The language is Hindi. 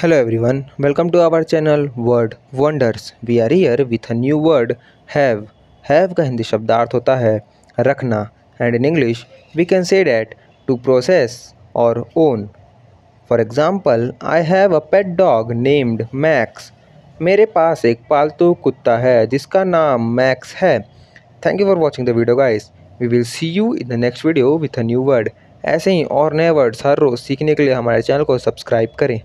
hello everyone welcome to our channel word wonders we are here with a new word have have का हिंदी शब्दार्थ होता है रखना and in English we can say that to possess और own for example I have a pet dog named Max मेरे पास एक पालतू कुत्ता है जिसका नाम मैक्स है thank you for watching the video guys we will see you in the next video with a new word ऐसे ही और नए वर्ड्स हर रोज़ सीखने के लिए हमारे चैनल को सब्सक्राइब करें